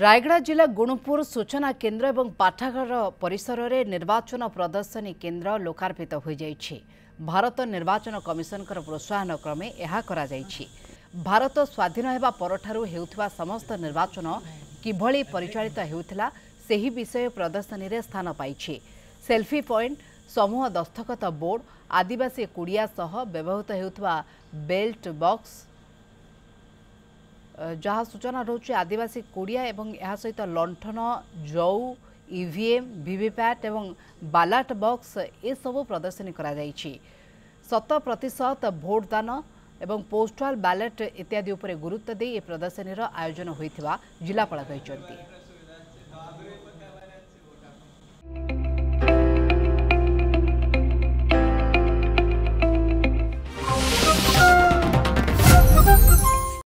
ରାୟଗଡ଼ା ଜିଲ୍ଲା ଗୁଣୁପୁର ସୂଚନା କେନ୍ଦ୍ର ଏବଂ ପାଠାଗାର ପରିସରରେ ନିର୍ବାଚନ ପ୍ରଦର୍ଶନୀ କେନ୍ଦ୍ର ଲୋକାର୍ପିତ ହୋଇଯାଇଛି ଭାରତ ନିର୍ବାଚନ କମିଶନଙ୍କର ପ୍ରୋତ୍ସାହନ କ୍ରମେ ଏହା କରାଯାଇଛି ଭାରତ ସ୍ୱାଧୀନ ହେବା ପରଠାରୁ ହେଉଥିବା ସମସ୍ତ ନିର୍ବାଚନ କିଭଳି ପରିଚାଳିତ ହେଉଥିଲା ସେହି ବିଷୟ ପ୍ରଦର୍ଶନୀରେ ସ୍ଥାନ ପାଇଛି ସେଲ୍ଫି ପଏଣ୍ଟ ସମୂହ ଦସ୍ତଖତ ବୋର୍ଡ ଆଦିବାସୀ କୁଡ଼ିଆ ସହ ବ୍ୟବହୃତ ହେଉଥିବା ବେଲ୍ଟ ବକ୍ସ ଯାହା ସୂଚନା ରହୁଛି ଆଦିବାସୀ କୋଡ଼ିଆ ଏବଂ ଏହା ସହିତ ଲଣ୍ଠନ ଜଉ ଇଭିଏମ୍ ଭିଭିପ୍ୟାଟ୍ ଏବଂ ବାଲାଟ ବକ୍ସ ଏସବୁ ପ୍ରଦର୍ଶନୀ କରାଯାଇଛି ଶତ ପ୍ରତିଶତ ଭୋଟଦାନ ଏବଂ ପୋଷ୍ଟାଲ ବାଲେଟ୍ ଇତ୍ୟାଦି ଉପରେ ଗୁରୁତ୍ୱ ଦେଇ ଏ ପ୍ରଦର୍ଶନୀର ଆୟୋଜନ ହୋଇଥିବା ଜିଲ୍ଲାପାଳ କହିଛନ୍ତି